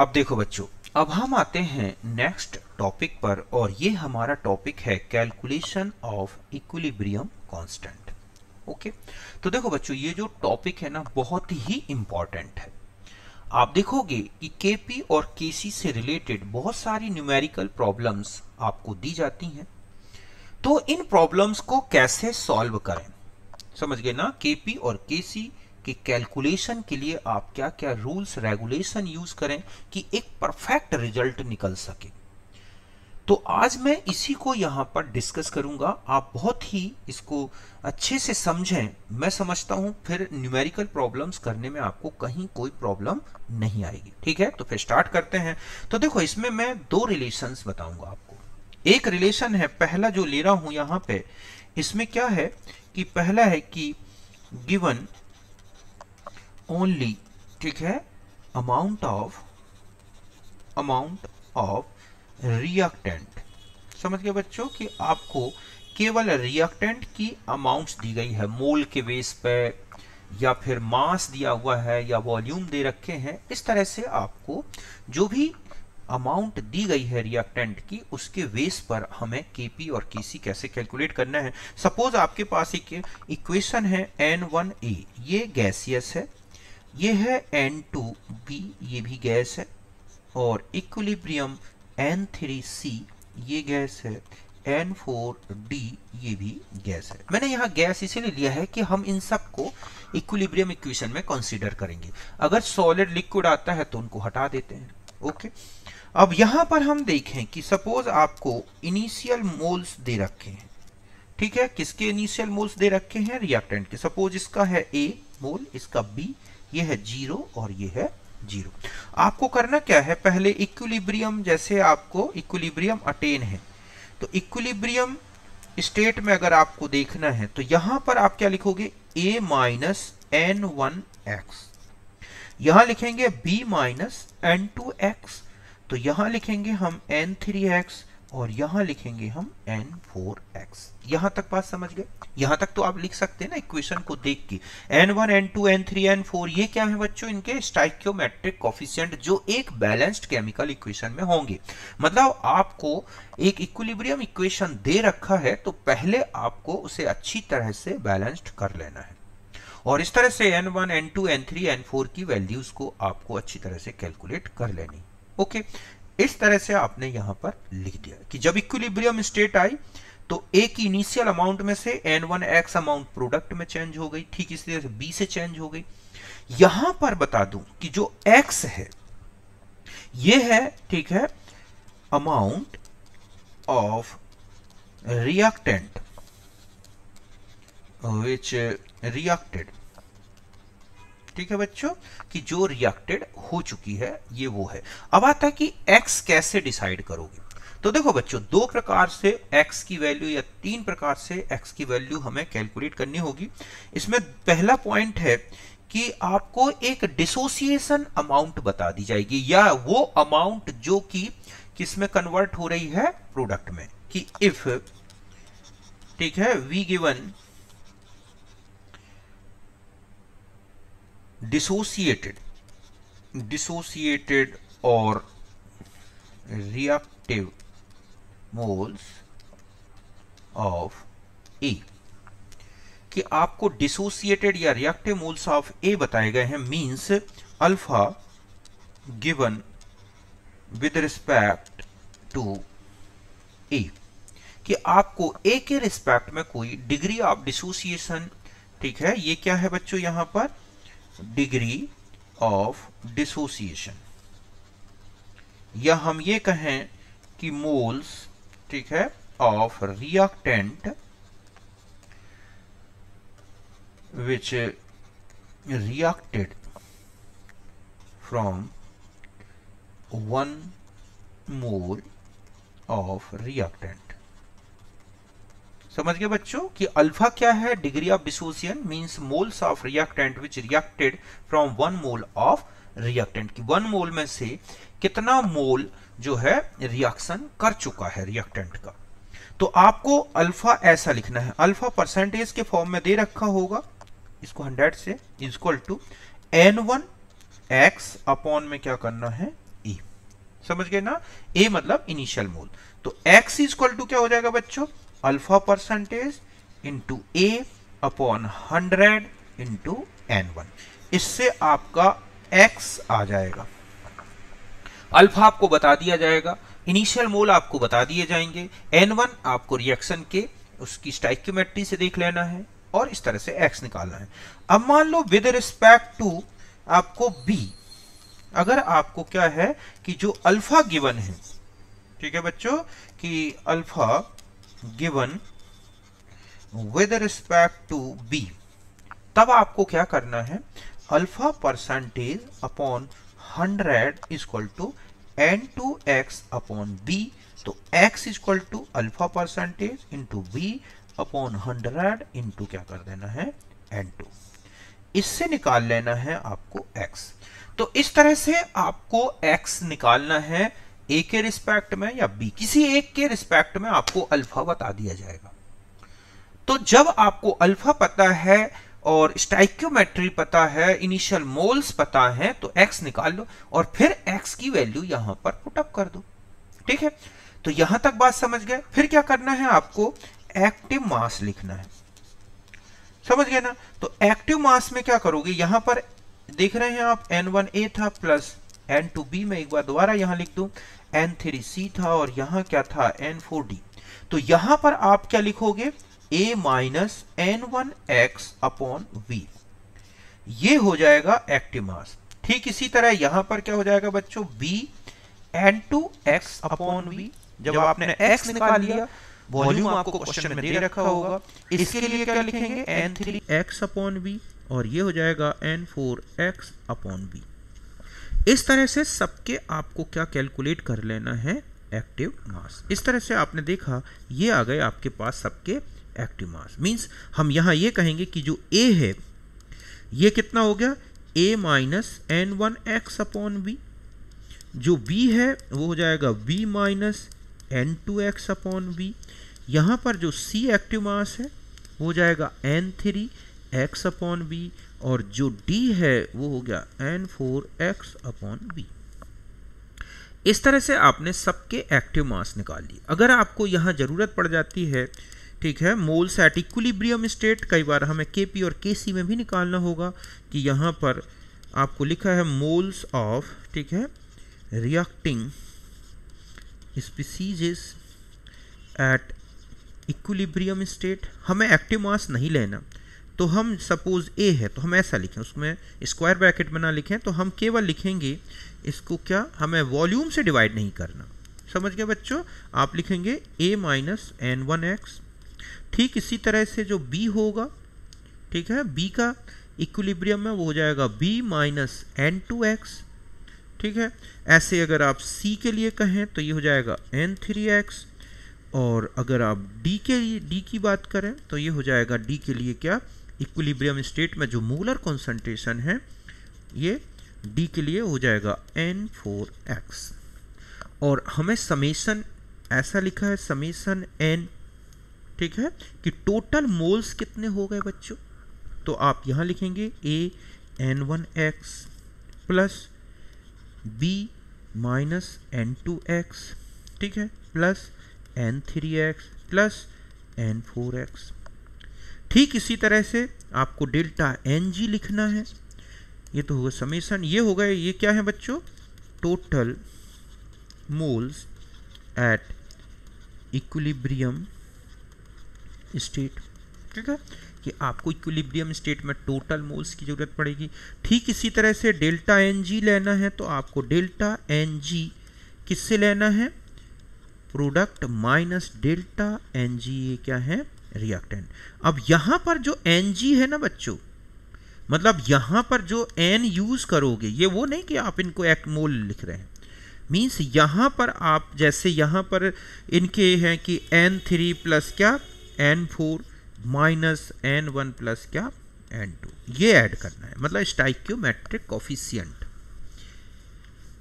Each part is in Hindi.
अब देखो बच्चों अब हम आते हैं नेक्स्ट टॉपिक पर और ये हमारा टॉपिक है calculation of equilibrium constant okay तो देखो बच्चों ये जो टॉपिक है ना बहुत ही इंपॉर्टेंट है आप देखोगे कि केपी और केसी से रिलेटेड बहुत सारी न्यूमेरिकल प्रॉब्लम्स आपको दी जाती हैं तो इन प्रॉब्लम्स को कैसे सॉल्व करें समझ गए ना केपी और केसी कि कैलकुलेशन के लिए आप क्या क्या रूल्स रेगुलेशन यूज करें कि एक परफेक्ट रिजल्ट निकल सके तो आज मैं इसी को यहाँ पर डिस्कस करूंगा आप बहुत ही इसको अच्छे से समझें मैं समझता हूँ फिर न्यूमेरिकल प्रॉब्लम्स करने में आपको कहीं कोई प्रॉब्लम नहीं आएगी ठीक है तो फिर स्टार्ट करते हैं तो देखो इसमें मैं दो रिलेशंस बताऊंगा आपको एक रिलेशन है पहला जो ले रहा हूँ यहाँ पे इसमें क्या है कि पहला है कि गिवन ओनली ठीक है amount of amount of reactant समझ गए बच्चों कि आपको केवल रिएक्टेंट की अमाउंट्स दी गई है मोल के बेस पे या फिर मास दिया हुआ है या वॉल्यूम दे रखे हैं इस तरह से आपको जो भी अमाउंट दी गई है रिएक्टेंट की उसके बेस पर हमें केपी और केसी कैसे कैलकुलेट करना है सपोज आपके पास एक इक्वेशन है एन वन ए ये गैसियस है ये है बी ये भी गैस है और इक्विलिब्रियम सी ये गैस है एन फोर डी ये भी गैस है मैंने यहाँ गैस इसीलिए लिया है कि हम इन सब को इक्विलिब्रियम इक्वेशन में कंसीडर करेंगे अगर सॉलिड लिक्विड आता है तो उनको हटा देते हैं ओके अब यहाँ पर हम देखें कि सपोज आपको इनिशियल मोल्स दे रखे हैं ठीक है किसके इनिशियल मोल्स दे रखे हैं रिएक्टेंट के सपोज इसका है ए मोल इसका बी ये है जीरो और ये है जीरो आपको करना क्या है पहले इक्विलिब्रियम जैसे आपको इक्विलिब्रियम अटेन है तो इक्विलिब्रियम स्टेट में अगर आपको देखना है तो यहां पर आप क्या लिखोगे A minus N one X यहां लिखेंगे b minus N two X तो यहां लिखेंगे हम एन थ्री एक्स और यहाँ लिखेंगे हम एन फोर एक्स यहाँ तक बात समझ गए यहाँ तक तो आप लिख सकते हैं ना इक्वेशन को देख के N one N two N three N four ये क्या है बच्चों इनके स्टाइक्योमेट्रिक कॉफिशियंट जो एक बैलेंस्ड केमिकल इक्वेशन में होंगे मतलब आपको एक इक्विलिब्रियम इक्वेशन दे रखा है तो पहले आपको उसे अच्छी तरह से बैलेंस्ड कर लेना है और इस तरह से N one N two N three N four की वैल्यूज को आपको अच्छी तरह से कैलकुलेट कर लेनी ओके इस तरह से आपने यहां पर लिख दिया कि जब इक्विलिब्रियम स्टेट आई तो ए की इनिशियल अमाउंट में से N one X amount product में चेंज हो गई ठीक इसी तरह से बी से चेंज हो गई यहां पर बता दूं कि जो एक्स है ये है ठीक है amount of reactant which reacted ठीक है बच्चों कि जो रिएक्टेड हो चुकी है ये वो है अब आता है कि एक्स कैसे डिसाइड करोगे तो देखो बच्चों दो प्रकार से x की वैल्यू या तीन प्रकार से x की वैल्यू हमें कैलकुलेट करनी होगी इसमें पहला पॉइंट है कि आपको एक डिसोसिएशन अमाउंट बता दी जाएगी या वो अमाउंट जो कि किसमें कन्वर्ट हो रही है प्रोडक्ट में कि इफ ठीक है वी गिवन डिसोसिएटेड डिसोसिएटेड और रिएक्टिव मोल्स ऑफ ए कि आपको डिसोसिएटेड या रिएक्टिव मोल्स ऑफ ए बताए गए हैं means alpha given with respect to A कि आपको ए के रिस्पेक्ट में कोई डिग्री ऑफ डिसोसिएशन ठीक है ये क्या है बच्चों यहां पर डिग्री ऑफ डिसोसिएशन या हम ये कहें कि मोल्स ठीक है of reactant which reacted from one mole of reactant समझ गए बच्चों कि अल्फा क्या है degree of dissociation means moles of reactant which reacted from one mole of reactant की वन मोल में से कितना मोल जो है रिएक्शन कर चुका है रिएक्टेंट का तो आपको अल्फा ऐसा लिखना है अल्फा परसेंटेज के फॉर्म में दे रखा होगा इसको हंड्रेड से is equal to N one x upon में क्या करना है ई e. समझ गए ना ए मतलब इनिशियल मोल तो एक्स इजक्वल टू क्या हो जाएगा बच्चों alpha percentage into A upon hundred into N one इससे आपका एक्स आ जाएगा अल्फा आपको बता दिया जाएगा इनिशियल मोल आपको बता दिए जाएंगे एन वन आपको रिएक्शन के उसकी स्टाइक्योमेट्री से देख लेना है और इस तरह से एक्स निकालना है अब मान लो विद रिस्पेक्ट टू आपको बी अगर आपको क्या है कि जो अल्फा गिवन है ठीक है बच्चों कि alpha given with respect to B तब आपको क्या करना है alpha percentage upon hundred is equal to N two x upon B तो X is equal to alpha percentage into B upon hundred into क्या कर देना है एन टू इससे निकाल लेना है आपको एक्स तो इस तरह से आपको एक्स निकालना है ए के रिस्पेक्ट में या बी किसी एक के रिस्पेक्ट में आपको अल्फा बता दिया जाएगा तो जब आपको अल्फा पता है और स्टाइक्योमेट्री पता है इनिशियल मोल्स पता है तो एक्स निकाल लो और फिर एक्स की वैल्यू यहां पर पुटअप कर दो ठीक है तो यहां तक बात समझ गए फिर क्या करना है आपको एक्टिव मास लिखना है समझ गए ना तो एक्टिव मास में क्या करोगे यहां पर देख रहे हैं आप एन वन ए था प्लस एन टू बी में एक बार दोबारा यहां लिख दू एन थ्री सी था और यहाँ क्या था एन फोर डी तो यहाँ पर आप क्या लिखोगे A minus N one x upon V ये हो जाएगा एक्टिव मास ठीक इसी तरह यहाँ पर क्या हो जाएगा बच्चों B N two x upon V जब आपने एक्स निकाल लिया वॉल्यूम आपको क्वेश्चन में दे रखा होगा इसके लिए क्या लिखेंगे N three x upon V और ये हो जाएगा N four x upon V इस तरह से सबके आपको क्या कैलकुलेट कर लेना है एक्टिव मास इस तरह से आपने देखा ये आ गए आपके पास सबके एक्टिव मास मींस हम यहाँ ये कहेंगे कि जो ए है ये कितना हो गया A minus N one x upon B जो बी है वो हो जाएगा B minus N two x upon B यहाँ पर जो सी एक्टिव मास है हो जाएगा N three x upon B और जो डी है वो हो गया N four x upon B इस तरह से आपने सबके एक्टिव मास निकाल ली अगर आपको यहाँ ज़रूरत पड़ जाती है ठीक है मोल्स एट इक्विलिब्रियम स्टेट कई बार हमें के पी और के सी में भी निकालना होगा कि यहाँ पर आपको लिखा है मोल्स ऑफ ठीक है reacting species at equilibrium state हमें एक्टिव मास नहीं लेना तो हम सपोज ए है तो हम ऐसा लिखें उसमें स्क्वायर ब्रैकेट में ना लिखें तो हम केवल लिखेंगे इसको क्या हमें वॉल्यूम से डिवाइड नहीं करना समझ गए बच्चों आप लिखेंगे A minus N one X ठीक इसी तरह से जो बी होगा ठीक है बी का इक्विलिब्रियम में वो हो जाएगा B minus N two X ठीक है ऐसे अगर आप सी के लिए कहें तो ये हो जाएगा एन थ्री एक्स और अगर आप डी के लिए डी की बात करें तो ये हो जाएगा डी के लिए क्या इक्विलिब्रियम स्टेट में जो मोलर कॉन्सेंट्रेशन है ये डी के लिए हो जाएगा एन फोर एक्स और हमें समेसन ऐसा लिखा है समेसन एन ठीक है कि टोटल मोल्स कितने हो गए बच्चों तो आप यहाँ लिखेंगे A N one X plus B minus N two X ठीक है plus N three X plus N four X ठीक इसी तरह से आपको डेल्टा एन जी लिखना है ये तो होगा समेसन ये होगा ये क्या है बच्चों total moles at equilibrium state ठीक है कि आपको इक्विलिब्रियम स्टेट में टोटल मोल्स की ज़रूरत पड़ेगी ठीक इसी तरह से डेल्टा एन जी लेना है तो आपको डेल्टा एन जी किससे लेना है product minus delta N G ये क्या है रिएक्टेंट अब यहां पर जो एन है ना बच्चों मतलब यहां पर जो एन यूज़ करोगे ये वो नहीं कि आप इनको एक मोल लिख रहे हैं मीन्स यहां पर आप जैसे यहां पर इनके हैं कि एन थ्री प्लस क्या N four minus N one plus क्या एन टू ये ऐड करना है मतलब स्टाइक्योमेट्रिक ऑफिसियंट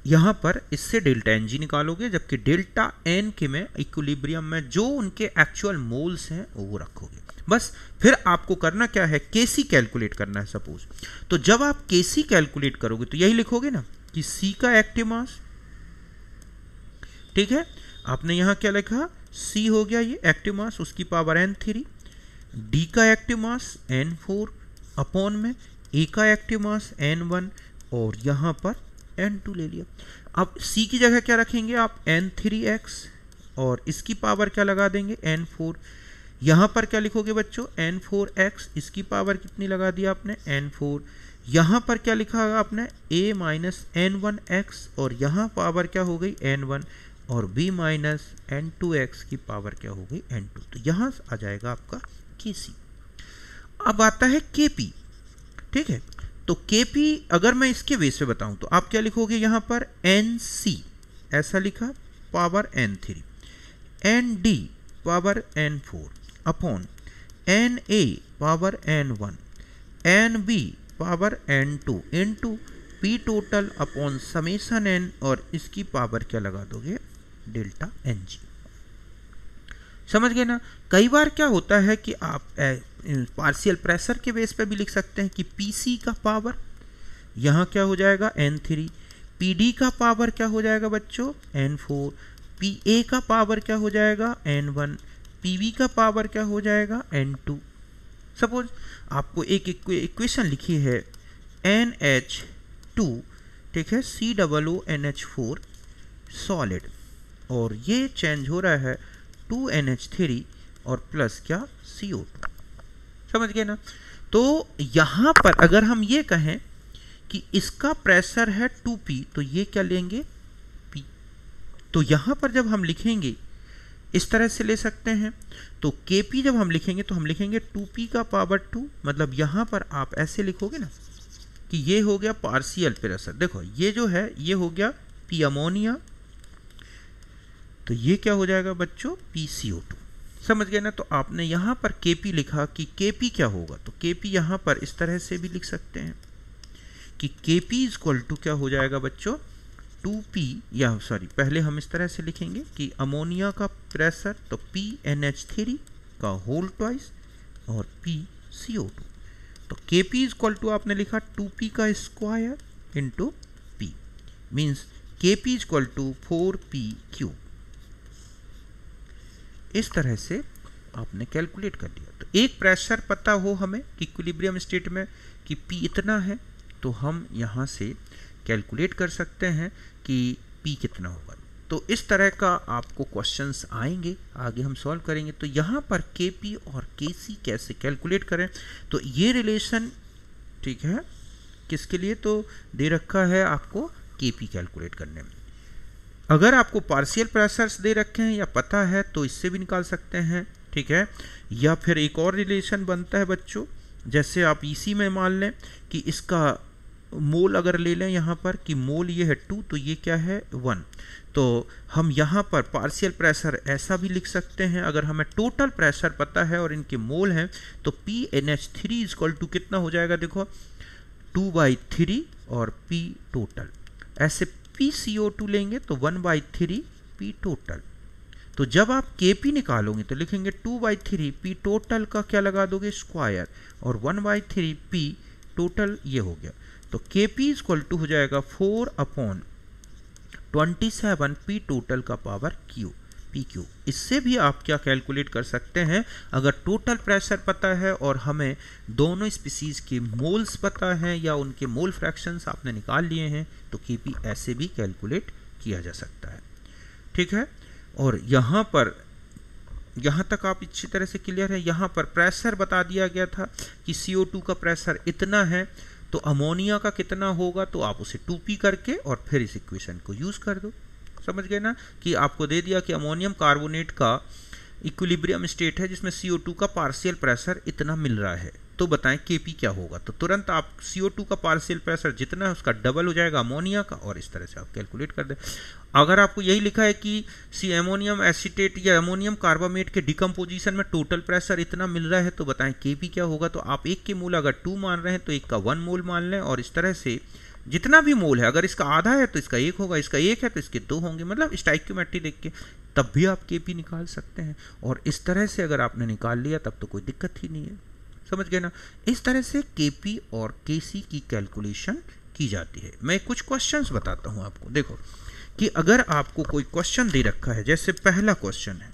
यहाँ पर इससे डेल्टा एन जी निकालोगे जबकि डेल्टा एन के में इक्विलिब्रियम में जो उनके एक्चुअल मोल्स हैं वो रखोगे बस फिर आपको करना क्या है के सी कैलकुलेट करना है सपोज तो जब आप के सी कैलकुलेट करोगे तो यही लिखोगे ना कि सी का एक्टिव मास ठीक है आपने यहाँ क्या लिखा सी हो गया ये एक्टिव मास उसकी पावर एन थ्री डी का active mass N four upon में ए का एक्टिव मास एन वन और यहाँ पर एन टू ले लिया अब सी की जगह क्या रखेंगे आप एन थ्री एक्स और इसकी पावर क्या लगा देंगे एन फोर यहाँ पर क्या लिखोगे बच्चों एन फोर एक्स इसकी पावर कितनी लगा दी आपने एन फोर यहाँ पर क्या लिखा होगा आपने A minus N one X और यहाँ पावर क्या हो गई एन वन और B minus N two X की पावर क्या हो गई एन टू तो यहाँ आ जाएगा आपका के सी अब आता है के पी ठीक है तो के पी अगर मैं इसके वे से बताऊं तो आप क्या लिखोगे यहां पर एन सी ऐसा लिखा power N three N D power N four upon N A power N one N B power N two N two P total upon summation N और इसकी पावर क्या लगा दोगे डेल्टा एन जी समझ गए ना कई बार क्या होता है कि आप पार्शियल प्रेशर के बेस पे भी लिख सकते हैं कि पी का पावर यहाँ क्या हो जाएगा एन थ्री पी डी का पावर क्या हो जाएगा बच्चों एन फोर पी ए का पावर क्या हो जाएगा एन वन पी वी का पावर क्या हो जाएगा एन टू सपोज आपको एक इक्वेशन लिखी है एन एच टू ठीक है C double O N H four solid और ये चेंज हो रहा है टू एन एच थ्री और प्लस क्या सी ओ टू समझ गए ना तो यहाँ पर अगर हम ये कहें कि इसका प्रेशर है 2p तो ये क्या लेंगे p तो यहाँ पर जब हम लिखेंगे इस तरह से ले सकते हैं तो kp जब हम लिखेंगे तो हम लिखेंगे 2p का पावर 2 मतलब यहाँ पर आप ऐसे लिखोगे ना कि ये हो गया पार्सियल प्रेशर देखो ये जो है ये हो गया पी अमोनिया तो ये क्या हो जाएगा बच्चों पी सी ओ टू समझ गए ना तो आपने यहाँ पर के पी लिखा कि के पी क्या होगा तो के पी यहाँ पर इस तरह से भी लिख सकते हैं कि के पी इक्वल टू क्या हो जाएगा बच्चों टू पी या सॉरी पहले हम इस तरह से लिखेंगे कि अमोनिया का प्रेशर तो पी एन एच थ्री का होल ट्वाइस और पी सी ओ टू तो के पी इक्वल टू आपने लिखा टू पी का square into P means K P equal to four P cube इस तरह से आपने कैलकुलेट कर लिया तो एक प्रेशर पता हो हमें कि इक्विलिब्रियम स्टेट में कि पी इतना है तो हम यहाँ से कैलकुलेट कर सकते हैं कि पी कितना होगा तो इस तरह का आपको क्वेश्चंस आएंगे आगे हम सॉल्व करेंगे तो यहाँ पर के पी और के सी कैसे कैलकुलेट करें तो ये रिलेशन ठीक है किसके लिए तो दे रखा है आपको के पी कैलकुलेट करने में अगर आपको पार्शियल प्रेशर्स दे रखे हैं या पता है तो इससे भी निकाल सकते हैं ठीक है या फिर एक और रिलेशन बनता है बच्चों जैसे आप इसी e में मान लें कि इसका मोल अगर ले लें यहाँ पर कि मोल ये है टू तो ये क्या है वन तो हम यहाँ पर पार्शियल प्रेशर ऐसा भी लिख सकते हैं अगर हमें टोटल प्रेशर पता है और इनके मोल हैं तो P N H three equal to कितना हो जाएगा देखो टू बाई थ्री और पी टोटल ऐसे पी सी ओ टू लेंगे तो one by three P total तो जब आप के पी निकालोगे तो लिखेंगे two by three P total का क्या लगा दोगे स्क्वायर और one by three P total ये हो गया तो के पी इक्वल टू हो जाएगा four upon twenty seven P total का पावर क्यू पी क्यू इससे भी आप क्या कैलकुलेट कर सकते हैं अगर टोटल प्रेशर पता है और हमें दोनों स्पीसीज़ के मोल्स पता हैं या उनके मोल फ्रैक्शंस आपने निकाल लिए हैं तो के पी ऐसे भी कैलकुलेट किया जा सकता है ठीक है और यहाँ पर यहाँ तक आप अच्छी तरह से क्लियर है यहाँ पर प्रेशर बता दिया गया था कि CO2 का प्रेशर इतना है तो अमोनिया का कितना होगा तो आप उसे पी करके और फिर इस इक्वेशन को यूज़ कर दो समझ गए ना कि आपको दे दिया कि अमोनियम कार्बोनेट का इक्विलिब्रियम स्टेट है जिसमें CO2 का पार्शियल प्रेशर इतना मिल रहा है तो बताएं Kp क्या होगा तो तुरंत आप CO2 का पार्शियल प्रेशर जितना है उसका डबल हो जाएगा अमोनिया का और इस तरह से आप कैलकुलेट कर दें अगर आपको यही लिखा है कि सी अमोनियम एसिटेट या अमोनियम कार्बामेट के डिकम्पोजिशन में टोटल प्रेशर इतना मिल रहा है तो बताएं के क्या होगा तो आप एक के मूल अगर टू मान रहे हैं तो एक का वन मूल मान लें और इस तरह से जितना भी मोल है अगर इसका आधा है तो इसका एक होगा इसका एक है तो इसके दो होंगे मतलब स्टाइक्योमेट्री देख के तब भी आप के पी निकाल सकते हैं और इस तरह से अगर आपने निकाल लिया तब तो कोई दिक्कत ही नहीं है समझ गए ना इस तरह से के पी और के सी की कैलकुलेशन की जाती है मैं कुछ क्वेश्चंस बताता हूं आपको देखो कि अगर आपको कोई क्वेश्चन दे रखा है जैसे पहला क्वेश्चन है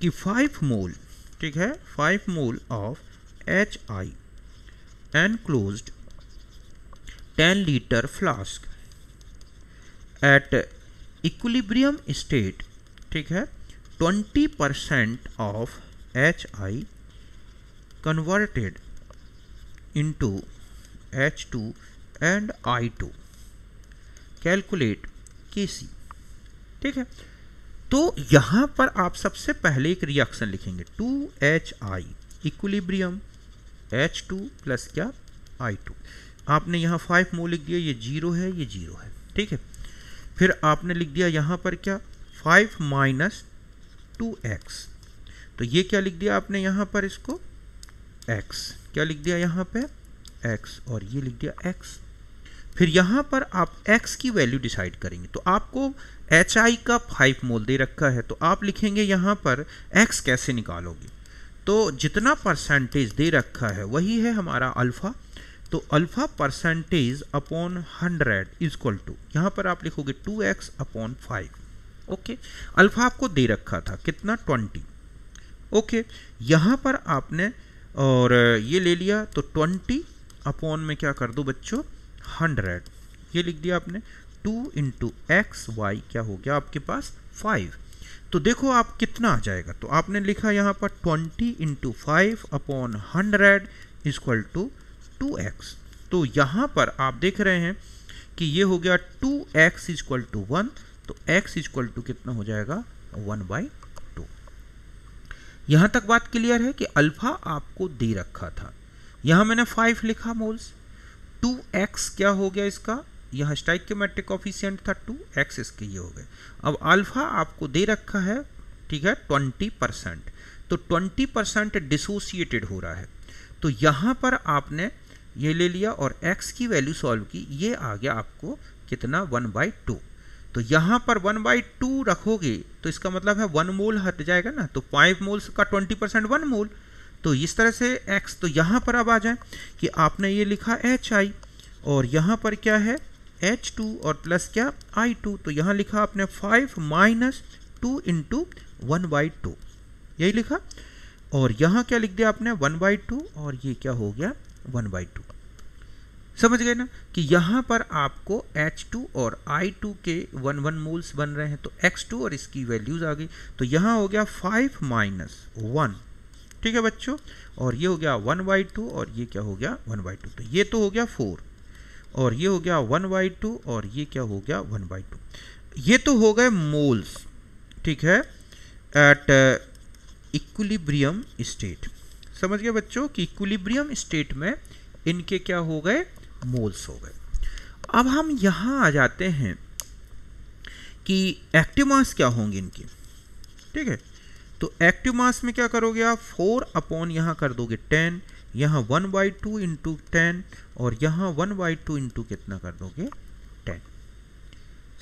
कि फाइव मोल ठीक है five mole of H I enclosed ten litre flask at equilibrium state ठीक है twenty percent of H I converted into H two and I two calculate K C ठीक है तो यहाँ पर आप सबसे पहले एक रिएक्शन लिखेंगे two H I equilibrium two plus क्या आई टू आपने यहाँ फाइव मो लिख दिया ये जीरो है ये जीरो है ठीक है फिर आपने लिख दिया यहाँ पर क्या फाइव माइनस टू एक्स तो ये क्या लिख दिया आपने यहाँ पर इसको एक्स क्या लिख दिया यहाँ पे एक्स और ये लिख दिया एक्स फिर यहाँ पर आप x की वैल्यू डिसाइड करेंगे तो आपको एच आई का फाइव मोल दे रखा है तो आप लिखेंगे यहाँ पर x कैसे निकालोगे तो जितना परसेंटेज दे रखा है वही है हमारा अल्फ़ा तो alpha percentage upon hundred is equal to यहाँ पर आप लिखोगे two x upon five okay alpha आपको दे रखा था कितना ट्वेंटी ओके okay. यहाँ पर आपने और ये ले लिया तो ट्वेंटी अपॉन में क्या कर दो बच्चों हंड्रेड ये लिख दिया आपने टू इंटू एक्स वाई क्या हो गया आपके पास फाइव तो देखो आप कितना आ जाएगा तो आपने लिखा यहाँ पर twenty into five upon hundred is equal to two X तो यहाँ पर आप देख रहे हैं कि ये हो गया two x is equal to one तो x इजक्वल टू कितना हो जाएगा वन बाई टू यहाँ तक बात क्लियर है कि अल्फा आपको दे रखा था यहाँ मैंने फाइव लिखा मोल्स टू एक्स क्या हो गया इसका यहाँ स्टाइक के मैट्रिक ऑफिशियंट था टू एक्स इसके ये हो गए अब अल्फा आपको दे रखा है ठीक है ट्वेंटी परसेंट तो ट्वेंटी परसेंट डिसोसिएटेड हो रहा है तो यहाँ पर आपने ये ले लिया और x की वैल्यू सॉल्व की ये आ गया आपको कितना वन बाई टू तो यहाँ पर वन बाई टू रखोगे तो इसका मतलब है वन मोल हट जाएगा ना तो फाइव मोल्स का ट्वेंटी परसेंट वन मोल तो इस तरह से x तो यहाँ पर अब आ जाए कि आपने ये लिखा एच आई और यहाँ पर क्या है एच टू और प्लस क्या आई टू तो यहाँ लिखा आपने five minus two into one by two यही लिखा और यहाँ क्या लिख दिया आपने वन बाई टू और ये क्या हो गया वन बाई टू समझ गए ना कि यहाँ पर आपको H2 और I2 के वन वन मोल्स बन रहे हैं तो X2 और इसकी वैल्यूज़ आ गई तो यहाँ हो गया फाइव माइनस वन ठीक है बच्चों और ये हो गया वन बाई टू और ये क्या हो गया वन बाई टू तो ये तो हो गया फोर और ये हो गया वन बाई टू और ये क्या हो गया वन बाई टू ये तो हो गए मोल्स ठीक है एट इक्विलिब्रियम स्टेट समझ गए बच्चों कि इक्विलिब्रियम स्टेट में इनके क्या हो गए मोल्स हो गए अब हम यहाँ आ जाते हैं कि एक्टिव मास क्या होंगे इनके ठीक है तो एक्टिव मास में क्या करोगे आप फोर अपॉन यहाँ कर दोगे टेन यहाँ one by two into ten और यहाँ वन बाई टू इंटू कितना कर दोगे टेन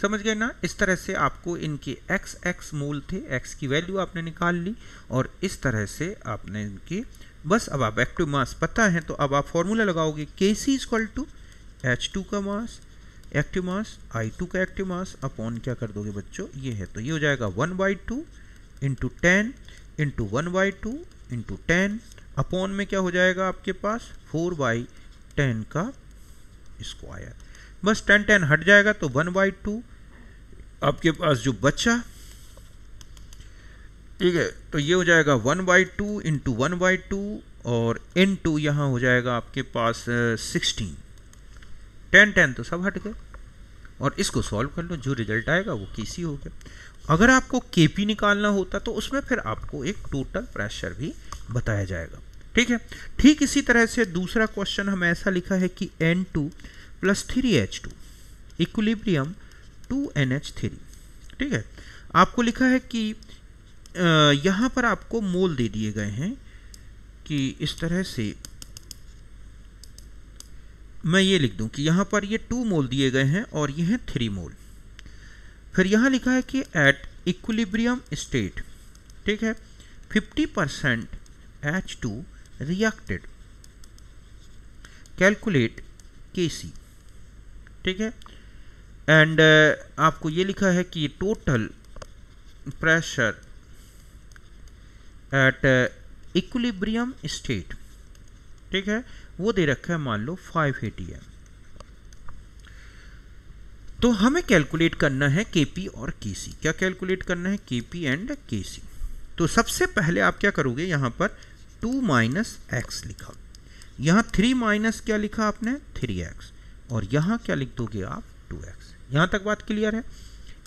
समझ गए ना इस तरह से आपको इनके एक्स एक्स मूल थे एक्स की वैल्यू आपने निकाल ली और इस तरह से आपने इनके बस अब आप एक्टिव मास पता है तो अब आप फॉर्मूला लगाओगे K C is equal to H two का mass active mass I two का एक्टिव मास अपॉन क्या कर दोगे बच्चों ये है तो ये हो जाएगा one by two into ten into one by two into ten upon में क्या हो जाएगा आपके पास फोर बाई टेन का स्क्वायर बस टेन टेन हट जाएगा तो वन बाई टू आपके पास जो बचा ठीक है तो ये हो जाएगा one by two into one by two और इन टू यहाँ हो जाएगा आपके पास सिक्सटीन टेन टेन तो सब हट गए और इसको सॉल्व कर लो जो रिजल्ट आएगा वो किसी हो गया अगर आपको के पी निकालना होता तो उसमें फिर आपको एक टोटल प्रेशर भी बताया जाएगा ठीक है ठीक इसी तरह से दूसरा क्वेश्चन हम ऐसा लिखा है कि N two plus three H two equilibrium two N H three ठीक है आपको लिखा है कि यहाँ पर आपको मोल दे दिए गए हैं कि इस तरह से मैं ये लिख दूं कि यहाँ पर ये टू मोल दिए गए हैं और ये हैं थ्री मोल फिर यहाँ लिखा है कि एट इक्विलिब्रियम स्टेट ठीक है fifty percent H two reacted calculate K C ठीक है एंड uh, आपको ये लिखा है कि total pressure at equilibrium state ठीक है वो दे रखा है मान लो 5 एटीएम तो हमें कैलकुलेट करना है केपी और केसी क्या कैलकुलेट करना है केपी एंड केसी तो सबसे पहले आप क्या करोगे यहां पर टू माइनस एक्स लिखा यहां थ्री माइनस क्या लिखा आपने थ्री एक्स और यहां क्या लिख दोगे आप टू एक्स यहां तक बात क्लियर है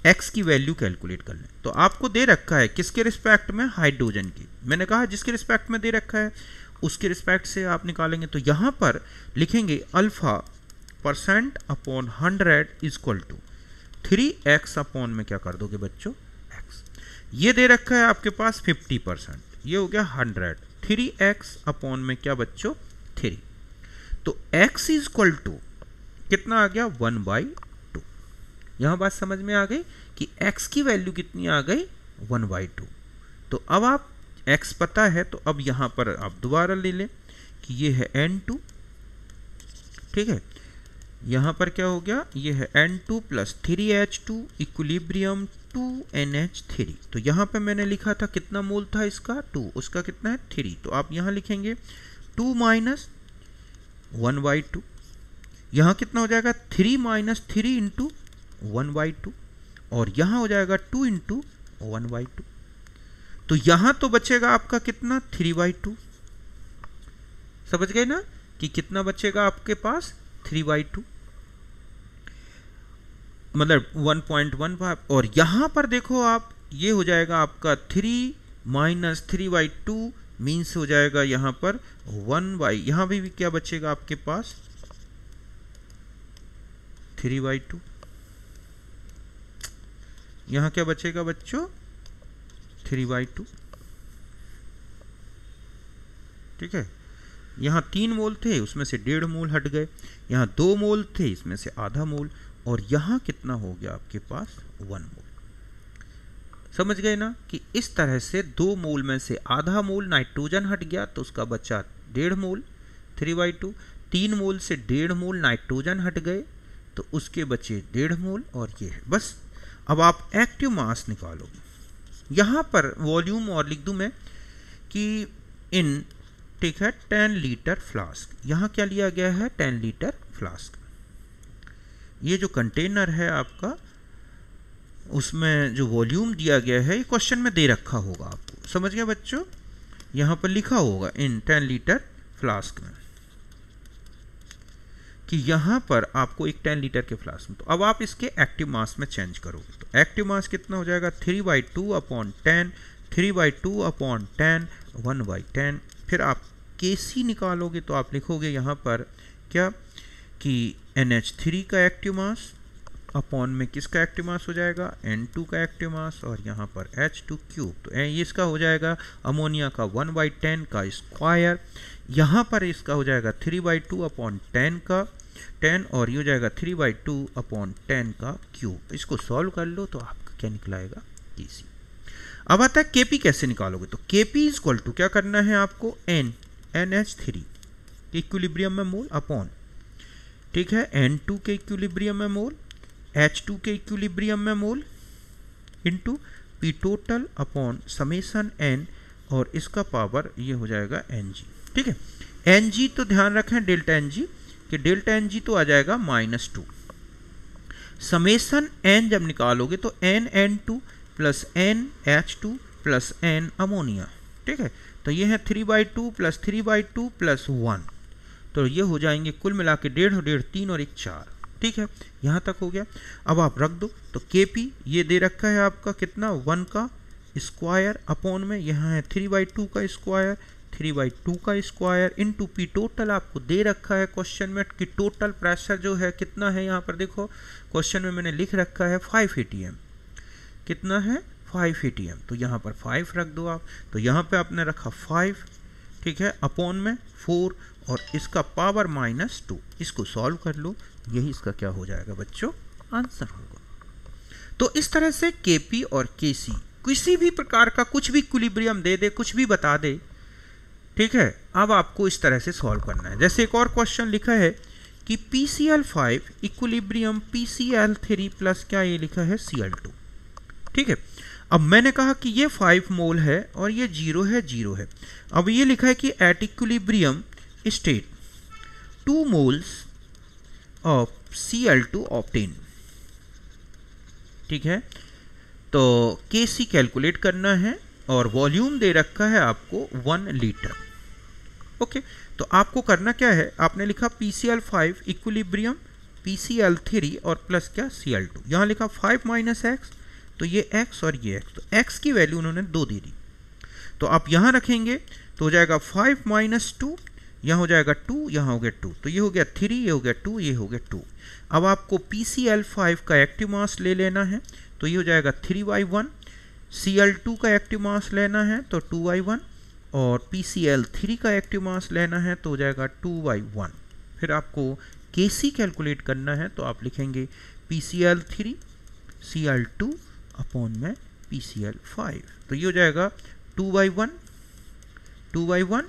एक्स की वैल्यू कैलकुलेट कर लें तो आपको दे रखा है किसके रिस्पेक्ट में हाइड्रोजन की मैंने कहा जिसके रिस्पेक्ट में दे रखा है उसके रिस्पेक्ट से आप निकालेंगे तो यहाँ पर लिखेंगे alpha percent upon hundred is equal to three x upon में क्या कर दोगे बच्चों एक्स ये दे रखा है आपके पास फिफ्टी परसेंट ये हो गया हंड्रेड थ्री एक्स अपॉन में क्या बच्चों थ्री तो एक्स इजक्वल टू कितना आ गया वन बाई यहाँ बात समझ में आ गई कि x की वैल्यू कितनी आ गई वन बाई टू तो अब आप x पता है तो अब यहाँ पर आप दोबारा ले लें कि ये है n2 ठीक है यहाँ पर क्या हो गया ये है n2 two plus three H two equilibrium two N H three तो यहाँ पर मैंने लिखा था कितना मोल था इसका टू उसका कितना है थ्री तो आप यहाँ लिखेंगे two minus one by two यहाँ कितना हो जाएगा three minus three into one by two और यहाँ हो जाएगा two into one by two तो यहाँ तो बचेगा आपका कितना थ्री बाई टू समझ गए ना कि कितना बचेगा आपके पास थ्री बाई टू मतलब वन पॉइंट वन फाइव और यहाँ पर देखो आप ये हो जाएगा आपका three minus three by two means हो जाएगा यहाँ पर वन बाई यहाँ भी, भी क्या बचेगा आपके पास थ्री बाई टू यहाँ क्या बचेगा बच्चों थ्री बाई टू ठीक है यहाँ तीन मोल थे उसमें से डेढ़ मोल हट गए यहाँ दो मोल थे इसमें से आधा मोल और यहाँ कितना हो गया आपके पास वन मोल समझ गए ना कि इस तरह से दो मोल में से आधा मोल नाइट्रोजन हट गया तो उसका बचा डेढ़ मोल थ्री बाई टू तीन मोल से डेढ़ मोल नाइट्रोजन हट गए तो उसके बचे डेढ़ मोल और ये है बस अब आप एक्टिव मास निकालो यहाँ पर वॉल्यूम और लिख दूँ मैं कि इन ठीक है टेन लीटर फ्लास्क यहाँ क्या लिया गया है टेन लीटर फ्लास्क ये जो कंटेनर है आपका उसमें जो वॉल्यूम दिया गया है ये क्वेश्चन में दे रखा होगा आपको समझ गया बच्चों यहाँ पर लिखा होगा इन टेन लीटर फ्लास्क में कि यहाँ पर आपको एक 10 लीटर के फ्लास्क में तो अब आप इसके एक्टिव मास में चेंज करोगे तो एक्टिव मास कितना हो जाएगा three by two upon ten three by two upon ten one by ten फिर आप के सी निकालोगे तो आप लिखोगे यहाँ पर क्या कि एन एच थ्री का एक्टिव मास अपॉन में किसका एक्टिव मास हो जाएगा N2 का एक्टिव मास और यहाँ पर H2 क्यूब तो ये इसका हो जाएगा अमोनिया का 1 बाई टेन का स्क्वायर यहाँ पर इसका हो जाएगा 3 बाई टू अपॉन टेन का टेन और ये हो जाएगा three by two upon ten का क्यूब इसको सॉल्व कर लो तो आपका क्या निकलाएगा के सी अब आता है के पी कैसे निकालोगे तो K P is equal to क्या करना है आपको एन एन एच थ्री के इक्विलिब्रियम में मोल अपॉन ठीक है एन टू के इक्विलिब्रियम में मोल एच टू के इक्विलिब्रियम में mole into P total upon summation N और इसका पावर ये हो जाएगा एन जी ठीक है एन जी तो ध्यान रखें डेल्टा एन जी कि डेल्टा एन जी तो आ जाएगा माइनस टू समेसन एन जब निकालोगे तो N N two plus N H two plus N ammonia ठीक है तो ये है three by two plus three by two plus one तो ये हो जाएंगे कुल मिला के डेढ़ डेढ़ तीन और एक चार ठीक है यहाँ तक हो गया अब आप रख दो तो के पी ये दे रखा है आपका कितना वन का स्क्वायर अपॉन में यहाँ है थ्री बाई टू का स्क्वायर थ्री बाई टू का square into P total आपको दे रखा है क्वेश्चन में कि टोटल प्रेशर जो है कितना है यहाँ पर देखो क्वेश्चन में मैंने लिख रखा है फाइव ए कितना है फाइव ए तो यहाँ पर फाइव रख दो आप तो यहाँ पे आपने रखा फाइव ठीक है अपॉन में फोर और इसका पावर माइनस टू इसको सॉल्व कर लो यही इसका क्या हो जाएगा बच्चों आंसर होगा तो इस तरह से के पी और के सी किसी भी प्रकार का कुछ भी कुलिब्रियम दे दे कुछ भी बता दे ठीक है अब आपको इस तरह से सॉल्व करना है जैसे एक और क्वेश्चन लिखा है कि P C L five equilibrium P C L three plus क्या ये लिखा है सी एल टू ठीक है अब मैंने कहा कि ये फाइव मोल है और ये जीरो है जीरो है अब ये लिखा है कि at equilibrium state two moles of C L two obtained ठीक है तो के सी कैलकुलेट करना है और वॉल्यूम दे रखा है आपको वन लीटर ओके तो आपको करना क्या है आपने लिखा P C L five equilibrium P C L three और प्लस क्या सी एल टू यहाँ लिखा फाइव माइनस एक्स तो ये एक्स और ये एक्स तो एक्स की वैल्यू उन्होंने दो दे दी तो आप यहाँ रखेंगे तो हो जाएगा फाइव माइनस टू यहाँ हो जाएगा टू यहाँ हो गया टू तो ये हो गया थ्री ये हो गया टू ये हो गया टू अब आपको पी सी एल फाइव का एक्टिव मास ले लेना है तो ये हो जाएगा three by one C L two का एक्टिव मास लेना है तो टू वाई वन और पी सी एल थ्री का एक्टिव मास लेना है तो हो जाएगा टू बाई वन फिर आपको के सी कैलकुलेट करना है तो आप लिखेंगे P C L three C L two upon में पी सी एल फाइव तो ये हो जाएगा two by one two by one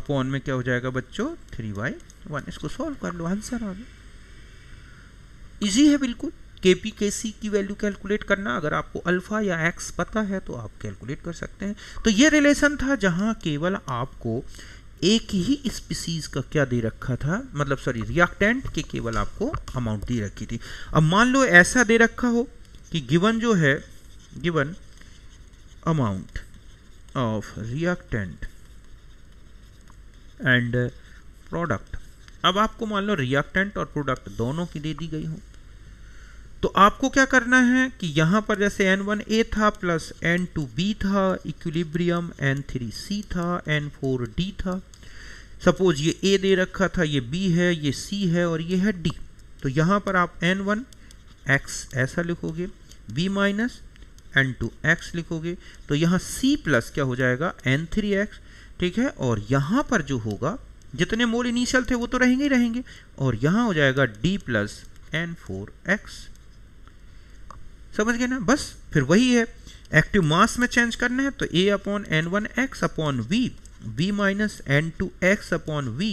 upon में क्या हो जाएगा बच्चों थ्री बाई वन इसको सॉल्व कर लो आंसर आ गया ईजी है बिल्कुल के पी के सी की वैल्यू कैलकुलेट करना अगर आपको अल्फ़ा या एक्स पता है तो आप कैलकुलेट कर सकते हैं तो ये रिलेशन था जहाँ केवल आपको एक ही स्पीसीज का क्या दे रखा था मतलब सॉरी रिएक्टेंट के केवल आपको अमाउंट दे रखी थी अब मान लो ऐसा दे रखा हो कि गिवन जो है given amount of reactant and product अब आपको मान लो रिएक्टेंट और प्रोडक्ट दोनों की दे दी गई हो तो आपको क्या करना है कि यहाँ पर जैसे एन वन ए था प्लस एन टू बी था इक्विलिब्रियम एन थ्री सी था एन फोर डी था सपोज ये ए दे रखा था ये बी है ये सी है और ये है डी तो यहाँ पर आप एन वन एक्स ऐसा लिखोगे B minus N two x लिखोगे तो यहाँ सी प्लस क्या हो जाएगा एन थ्री एक्स ठीक है और यहाँ पर जो होगा जितने मोल इनिशियल थे वो तो रहेंगे ही रहेंगे और यहाँ हो जाएगा D plus N four x समझ गए ना बस फिर वही है एक्टिव मास में चेंज करना है तो A upon N one x upon V V minus N two x upon V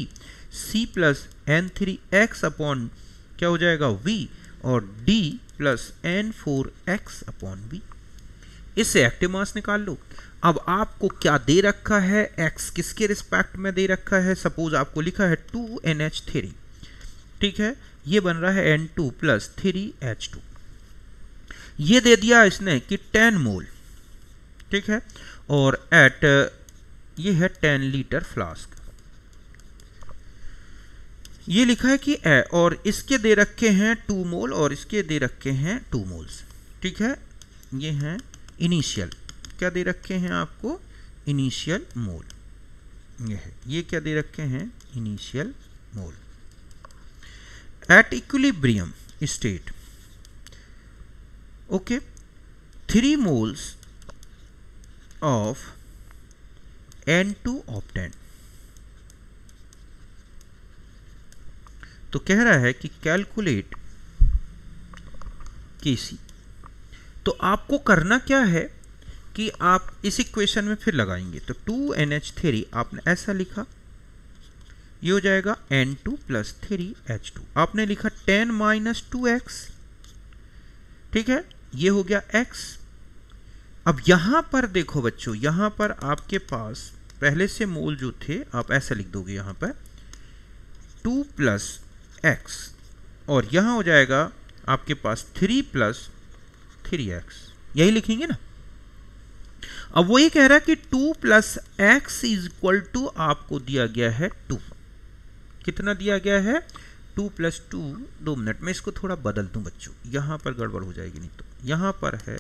C plus N three x upon क्या हो जाएगा वी और D plus N four x upon V इससे एक्टिव मास निकाल लो अब आपको क्या दे रखा है एक्स किसके रिस्पेक्ट में दे रखा है सपोज आपको लिखा है टू एन एच थ्री ठीक है ये बन रहा है N two plus three H two ये दे दिया इसने कि टेन मोल ठीक है और एट ये है टेन लीटर फ्लास्क ये लिखा है कि ए और इसके दे रखे हैं टू मोल और इसके दे रखे हैं टू मोल्स ठीक है ये हैं इनिशियल क्या दे रखे हैं आपको इनिशियल मोल ये है ये क्या दे रखे हैं initial mole at equilibrium state three moles of N two obtained तो कह रहा है कि कैलकुलेट केसी तो आपको करना क्या है कि आप इस इक्वेशन में फिर लगाएंगे तो टू एन एच थ्री आपने ऐसा लिखा ये हो जाएगा N two plus three H two आपने लिखा टेन माइनस टू एक्स ठीक है ये हो गया x अब यहां पर देखो बच्चों यहां पर आपके पास पहले से मोल जो थे आप ऐसा लिख दोगे यहां पर टू प्लस एक्स और यहां हो जाएगा आपके पास थ्री प्लस थ्री एक्स यही लिखेंगे ना अब वो ये कह रहा है कि two plus x is equal to आपको दिया गया है टू कितना दिया गया है टू प्लस टू दो मिनट में इसको थोड़ा बदल दूँ बच्चों यहाँ पर गड़बड़ हो जाएगी नहीं तो यहाँ पर है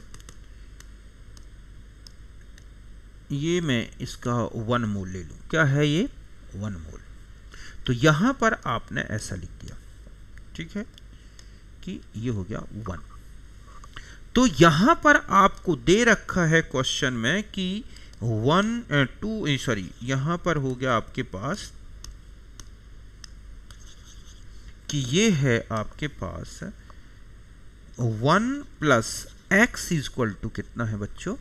ये मैं इसका वन मोल ले लूँ क्या है ये वन मोल तो यहाँ पर आपने ऐसा लिख दिया ठीक है कि ये हो गया वन तो यहाँ पर आपको दे रखा है क्वेश्चन में कि वन टू सॉरी यहाँ पर हो गया आपके पास कि ये है आपके पास one plus x is equal to कितना है बच्चों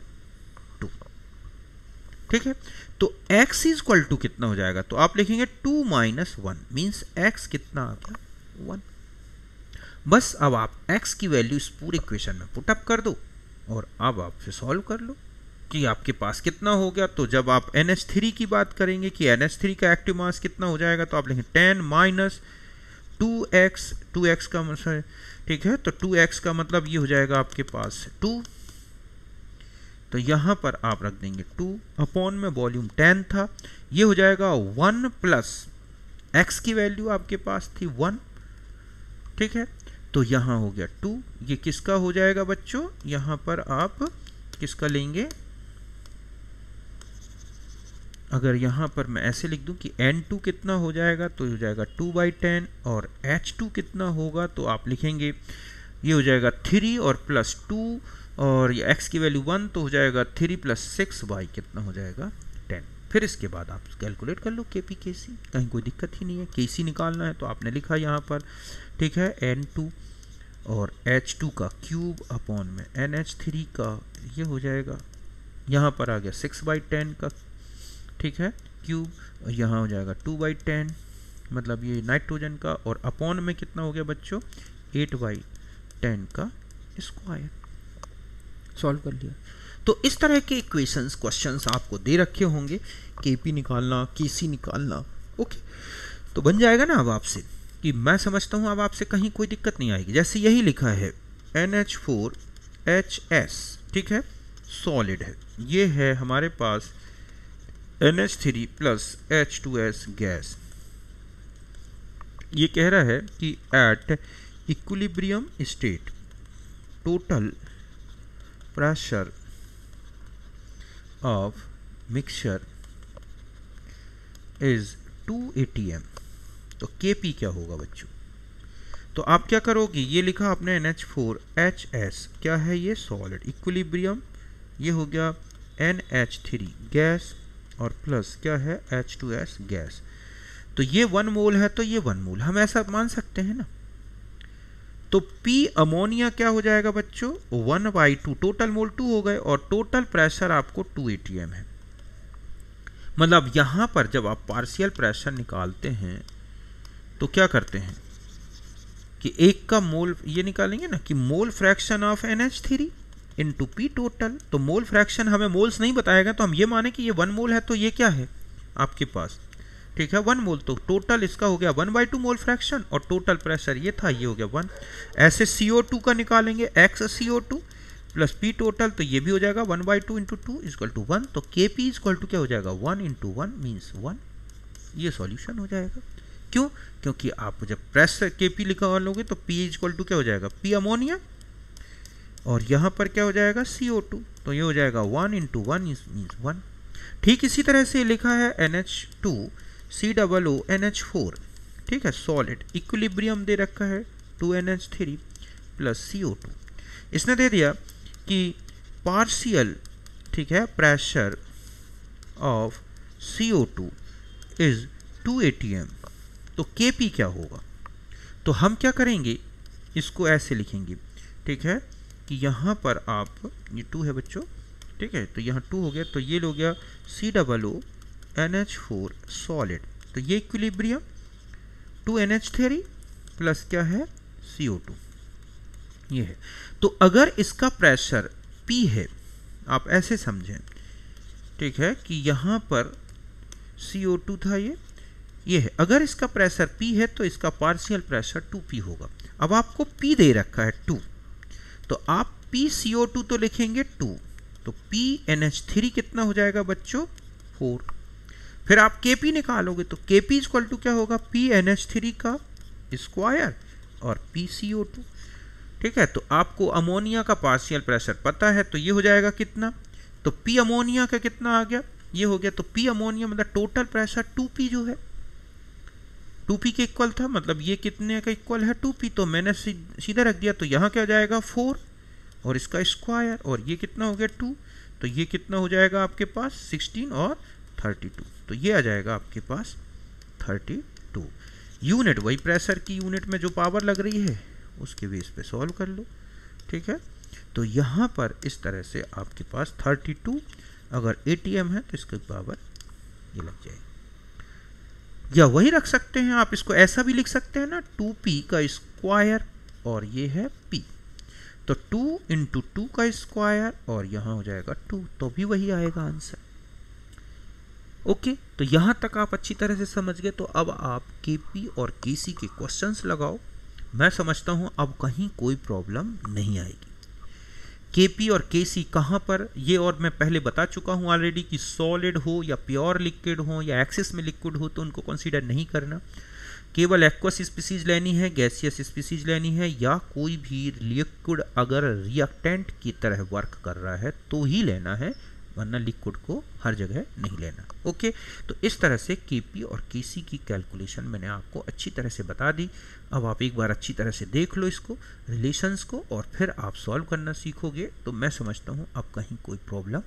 टू ठीक है तो एक्स इज इक्वल टू कितना हो जाएगा तो आप लिखेंगे two minus one means x कितना आता वन बस अब आप x की वैल्यू इस पूरे इक्वेशन में पुट अप कर दो और अब आप फिर सॉल्व कर लो कि आपके पास कितना हो गया तो जब आप एन थ्री की बात करेंगे कि एन थ्री का एक्टिव मास कितना हो जाएगा तो आप लिखें ten minus two x two x का मतलब ठीक है तो टू एक्स का मतलब ये हो जाएगा आपके पास टू तो यहाँ पर आप रख देंगे टू अपॉन में वॉल्यूम टेन था ये हो जाएगा वन प्लस एक्स की वैल्यू आपके पास थी वन ठीक है तो यहाँ हो गया टू ये किसका हो जाएगा बच्चों यहाँ पर आप किसका लेंगे अगर यहाँ पर मैं ऐसे लिख दूँ कि एन टू कितना हो जाएगा तो हो जाएगा टू बाई टेन और एच टू कितना होगा तो आप लिखेंगे ये हो जाएगा थ्री और प्लस टू और ये एक्स की वैल्यू वन तो हो जाएगा थ्री प्लस सिक्स वाई कितना हो जाएगा टेन फिर इसके बाद आप कैलकुलेट कर लो के पी के सी कहीं कोई दिक्कत ही नहीं है के सी निकालना है तो आपने लिखा यहाँ पर ठीक है एन टू और एच टू का क्यूब अपॉन में एन एच थ्री का ये हो जाएगा यहाँ पर आ गया सिक्स बाई टेन का ठीक है क्यूब यहाँ हो जाएगा टू बाई टेन मतलब ये नाइट्रोजन का और अपॉन में कितना हो गया बच्चों एट बाई टेन का स्क्वायर सॉल्व कर लिया तो इस तरह के इक्वेशंस क्वेश्चंस आपको दे रखे होंगे के निकालना के निकालना ओके तो बन जाएगा ना अब आपसे कि मैं समझता हूँ अब आपसे कहीं कोई दिक्कत नहीं आएगी जैसे यही लिखा है N H four H S ठीक है सॉलिड है ये है हमारे पास three plus H two S gas ये कह रहा है कि at equilibrium state total pressure of mixture is two A T M तो के पी क्या होगा बच्चों तो आप क्या करोगे ये लिखा आपने N H four H S क्या है ये सॉलिड इक्विलिब्रियम ये हो गया एन एच थ्री गैस और प्लस क्या है एच टू एस गैस तो ये वन मोल है तो ये वन मोल हम ऐसा मान सकते हैं ना तो P अमोनिया क्या हो जाएगा बच्चों one by two total mole two हो गए और टोटल प्रेशर आपको टू ए है मतलब यहां पर जब आप पार्शियल प्रेशर निकालते हैं तो क्या करते हैं कि एक का मोल ये निकालेंगे ना कि mole fraction of N H three into P total तो मोल फ्रैक्शन हमें मोल्स नहीं बताएगा तो हम ये माने कि ये वन मोल है तो ये क्या है आपके पास ठीक है वन मोल तो टोटल इसका हो गया one by two mole fraction और टोटल प्रेशर ये था ये हो गया वन ऐसे सी का निकालेंगे x C plus P total तो ये भी हो जाएगा one by two into two is equal to one तो के पी इजक्ल टू क्या हो जाएगा one into one means one ये सॉल्यूशन हो जाएगा क्यों क्योंकि आप जब प्रेस के पी लिखा लोगे तो पी इजक्ल टू क्या हो जाएगा पी अमोनिया और यहाँ पर क्या हो जाएगा सी तो ये हो जाएगा one into one means one ठीक इसी तरह से लिखा है N H two C double O N H four ठीक है सॉलिड इक्विलिब्रियम दे रखा है two N H three plus C O two इसने दे दिया कि पार्शियल ठीक है pressure of C O two is two A T M तो के पी क्या होगा तो हम क्या करेंगे इसको ऐसे लिखेंगे ठीक है कि यहाँ पर आप ये टू है बच्चों ठीक है तो यहाँ टू हो गया तो ये हो गया C double O N H four solid तो ये equilibrium two N H three plus क्या है सी ओ टू ये है तो अगर इसका प्रेशर पी है आप ऐसे समझें ठीक है कि यहाँ पर सी ओ टू था ये ये है अगर इसका प्रेशर पी है तो इसका पार्शियल प्रेशर टू पी होगा अब आपको पी दे रखा है टू तो आप पी सी ओ टू तो लिखेंगे टू तो पी एन एच थ्री कितना हो जाएगा बच्चों फोर फिर आप के पी निकालोगे तो के पी इक्वल टू क्या होगा पी एन एच थ्री का स्क्वायर और पी सी ओ टू ठीक है तो आपको अमोनिया का पार्शियल प्रेशर पता है तो ये हो जाएगा कितना तो पी अमोनिया का कितना आ गया ये हो गया तो पी अमोनिया मतलब टोटल प्रेशर टू पी जो है टू पी के इक्वल था मतलब ये कितने का इक्वल है टू पी तो मैंने सीधा रख दिया तो यहाँ क्या हो जाएगा फोर और इसका स्क्वायर और ये कितना हो गया टू तो ये कितना हो जाएगा आपके पास सिक्सटीन और थर्टी टू तो ये आ जाएगा आपके पास थर्टी टू यूनिट वही प्रेशर की यूनिट में जो पावर लग रही है उसके बेस पे सॉल्व कर लो ठीक है तो यहाँ पर इस तरह से आपके पास थर्टी टू अगर एम है तो इसकी पावर ये लग जाएगी या वही रख सकते हैं आप इसको ऐसा भी लिख सकते हैं ना टू पी का स्क्वायर और ये है पी तो टू इंटू टू का स्क्वायर और यहाँ हो जाएगा टू तो भी वही आएगा आंसर ओके okay, तो यहाँ तक आप अच्छी तरह से समझ गए तो अब आप के पी और के सी के क्वेश्चन लगाओ मैं समझता हूँ अब कहीं कोई प्रॉब्लम नहीं आएगी के पी और के सी कहाँ पर ये और मैं पहले बता चुका हूँ ऑलरेडी कि सॉलिड हो या प्योर लिक्विड हो या एक्सिस में लिक्विड हो तो उनको कंसीडर नहीं करना केवल एक्वस स्पीसीज लेनी है गैसियस स्पीसीज लेनी है या कोई भी लिक्विड अगर रिएक्टेंट की तरह वर्क कर रहा है तो ही लेना है वरना लिक्विड को हर जगह नहीं लेना ओके तो इस तरह से के और के की कैलकुलेशन मैंने आपको अच्छी तरह से बता दी अब आप एक बार अच्छी तरह से देख लो इसको रिलेशंस को और फिर आप सॉल्व करना सीखोगे तो मैं समझता हूँ अब कहीं कोई प्रॉब्लम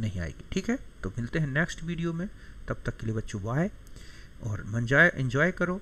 नहीं आएगी ठीक है तो मिलते हैं नेक्स्ट वीडियो में तब तक के लिए बच्चों बाय और जाए इन्जॉय करो